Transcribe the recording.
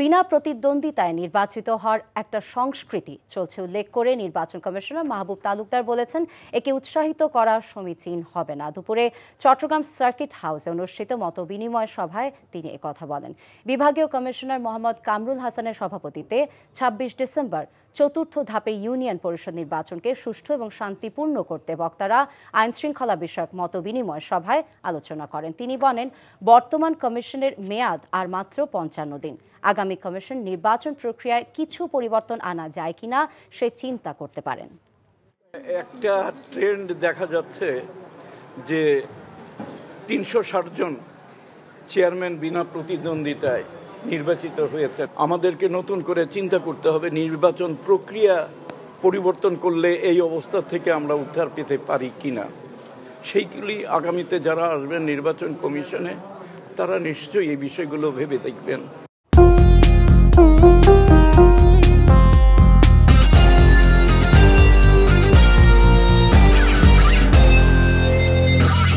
বিনা প্রতিদ্বন্দ্বিতায় নির্বাচিত হওয়ার একটা সংস্কৃতি চলছে উল্লেখ করে নির্বাচন কমিশনার মাহবুব তালুকদার বলেছেন একে উৎসাহিত করা সমীচীন হবে না দুপুরে চট্টগ্রাম সার্কিট হাউসে অনুষ্ঠিত মত বিনিময় সভায় তিনি কথা বলেন বিভাগীয় কমিশনার মোহাম্মদ কামরুল হাসানের সভাপতিতে ২৬ ডিসেম্বর চতুর্থ ধাপে ইউনিয়ন পরিষদ নির্বাচনকে সুষ্ঠু এবং শান্তিপূর্ণ করতে বক্তারা আইন শৃঙ্খলা বিষয়ক মত বিনিময় সভায় আলোচনা করেন তিনি বলেন বর্তমান কমিশনের মেয়াদ আর মাত্র পঞ্চান্ন দিন আগামী কমিশন নির্বাচন প্রক্রিয়ায় কিছু পরিবর্তন আনা যায় কিনা সে চিন্তা করতে পারেন একটা ট্রেন্ড দেখা যাচ্ছে যে তিনশো জন চেয়ারম্যান বিনা প্রতিদ্বন্দ্বিতায় নির্বাচিত হয়েছে আমাদেরকে নতুন করে চিন্তা করতে হবে নির্বাচন প্রক্রিয়া পরিবর্তন করলে এই অবস্থা থেকে আমরা উদ্ধার পেতে পারি কিনা সেইগুলি আগামীতে যারা আসবেন নির্বাচন কমিশনে তারা নিশ্চয়ই এই বিষয়গুলো ভেবে দেখবেন